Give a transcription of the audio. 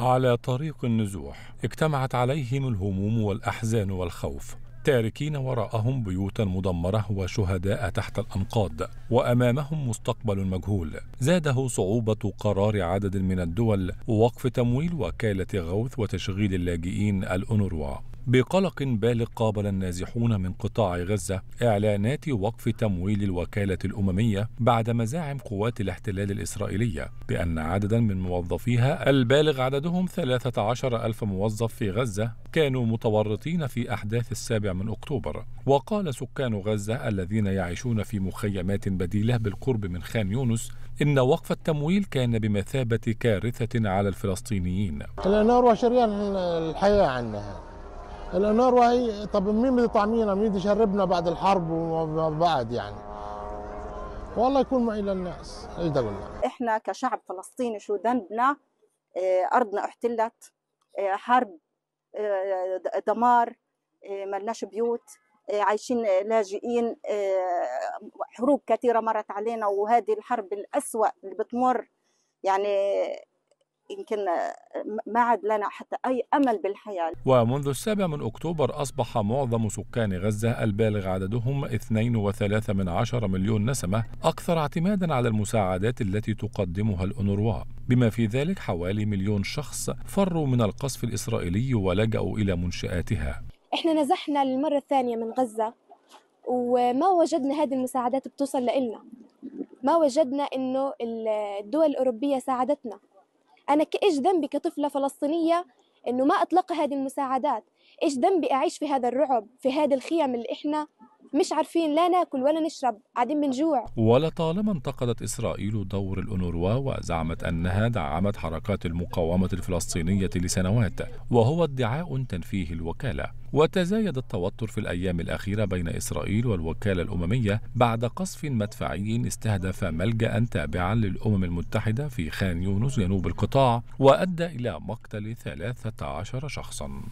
على طريق النزوح اجتمعت عليهم الهموم والأحزان والخوف تاركين وراءهم بيوتا مدمرة وشهداء تحت الأنقاض وأمامهم مستقبل مجهول زاده صعوبة قرار عدد من الدول ووقف تمويل وكالة غوث وتشغيل اللاجئين الأونروا بقلق بالغ قابل النازحون من قطاع غزة إعلانات وقف تمويل الوكالة الأممية بعد مزاعم قوات الاحتلال الإسرائيلية بأن عددا من موظفيها البالغ عددهم 13 ألف موظف في غزة كانوا متورطين في أحداث السابع من أكتوبر وقال سكان غزة الذين يعيشون في مخيمات بديلة بالقرب من خان يونس إن وقف التمويل كان بمثابة كارثة على الفلسطينيين النار وشريان الحياة عنها الانار وهي طب مين اللي يطعمينا مين اللي يشربنا بعد الحرب وبعد يعني والله يكون معي للناس ايش ده قلنا احنا كشعب فلسطيني شو ذنبنا آه، ارضنا احتلت آه، حرب آه، دمار ملناش بيوت عايشين لاجئين حروب كثيرة مرت علينا وهذه الحرب الأسوأ اللي بتمر يعني يمكن آه، ما عاد لنا حتى أي أمل بالحياة ومنذ السابع من أكتوبر أصبح معظم سكان غزة البالغ عددهم 2.3 من عشر مليون نسمة أكثر اعتمادا على المساعدات التي تقدمها الأنروا بما في ذلك حوالي مليون شخص فروا من القصف الإسرائيلي ولجأوا إلى منشآتها إحنا نزحنا للمرة الثانية من غزة وما وجدنا هذه المساعدات بتوصل لإلنا ما وجدنا إنه الدول الأوروبية ساعدتنا أنا إيش ذنبي كطفلة فلسطينية إنه ما أتلقى هذه المساعدات إيش ذنبي أعيش في هذا الرعب في هذه الخيم اللي إحنا مش عارفين لا ناكل ولا نشرب قاعدين من جوع ولطالما انتقدت إسرائيل دور الانوروا وزعمت أنها دعمت حركات المقاومة الفلسطينية لسنوات وهو ادعاء تنفيه الوكالة وتزايد التوتر في الأيام الأخيرة بين إسرائيل والوكالة الأممية بعد قصف مدفعي استهدف ملجأ تابعا للأمم المتحدة في خان يونس جنوب القطاع وأدى إلى مقتل 13 شخصا